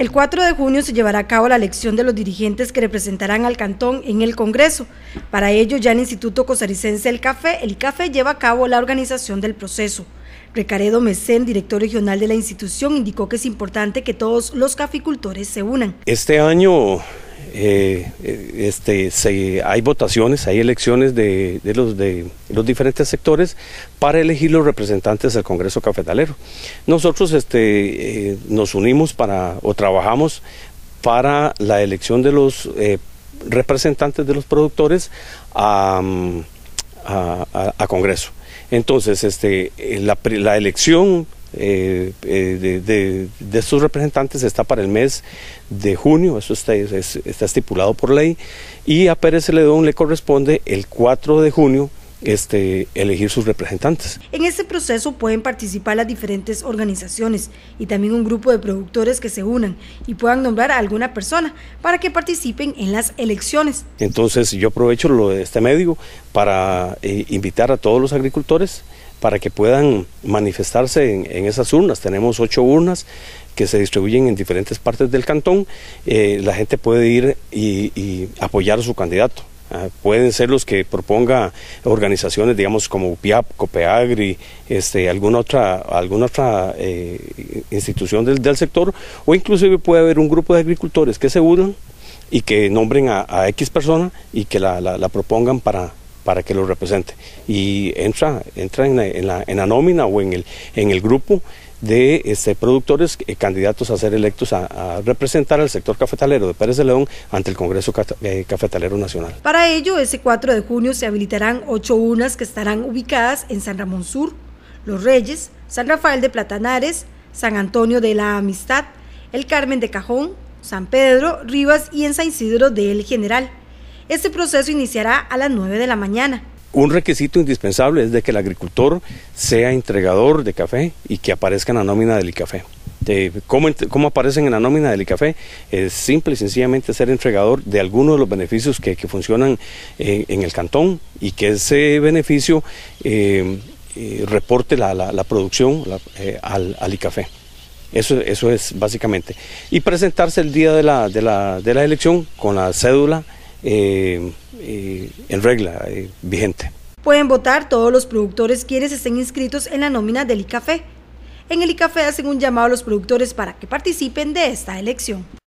El 4 de junio se llevará a cabo la elección de los dirigentes que representarán al cantón en el Congreso. Para ello, ya el Instituto Costarricense del Café, el café lleva a cabo la organización del proceso. Recaredo Mesén, director regional de la institución, indicó que es importante que todos los caficultores se unan. Este año eh, este, hay votaciones, hay elecciones de, los, de los diferentes sectores para elegir los representantes del Congreso Cafetalero. Nosotros este, eh, nos unimos para o trabajamos para la elección de los eh, representantes de los productores a, mm, Congreso. Entonces, este, la, la elección eh, eh, de, de, sus representantes está para el mes de junio, eso está, está estipulado por ley, y a Pérez Celedón le corresponde el 4 de junio este, elegir sus representantes. En este proceso pueden participar las diferentes organizaciones y también un grupo de productores que se unan y puedan nombrar a alguna persona para que participen en las elecciones. Entonces yo aprovecho lo de este medio para eh, invitar a todos los agricultores para que puedan manifestarse en, esas urnas. Tenemos ocho urnas que se distribuyen en diferentes partes del cantón. Eh, la gente puede ir y apoyar a su candidato. Ah, pueden ser los que proponga organizaciones, digamos, como UPIAP, COPEAGRI, este, alguna otra, alguna otra eh, institución del, del, sector, o inclusive puede haber un grupo de agricultores que se unan y que nombren a, X persona y que la, propongan para, para que lo represente. Y entra, entra en la, en la, en la nómina o en el, en el grupo de este, productores eh, candidatos a ser electos a, representar al sector cafetalero de Pérez de León ante el Congreso eh, Cafetalero Nacional. Para ello, ese 4 de junio se habilitarán ocho unas que estarán ubicadas en San Ramón Sur, Los Reyes, San Rafael de Platanares, San Antonio de la Amistad, El Carmen de Cajón, San Pedro, Rivas y en San Isidro del El General. Este proceso iniciará a las 9 de la mañana un requisito indispensable es de que el agricultor sea entregador de café y que aparezca en la nómina del ICAFE. cómo, aparecen en la nómina del ICAFE, es simple y sencillamente ser entregador de algunos de los beneficios que, funcionan eh, en, el cantón y que ese beneficio eh, eh, reporte la, la, producción al, al ICAFE. Eso, eso es básicamente. Y presentarse el día de la, de la elección con la cédula eh, eh, en regla eh, vigente. Pueden votar todos los productores quienes estén inscritos en la nómina del ICAFE. En el ICAFE hacen un llamado a los productores para que participen de esta elección.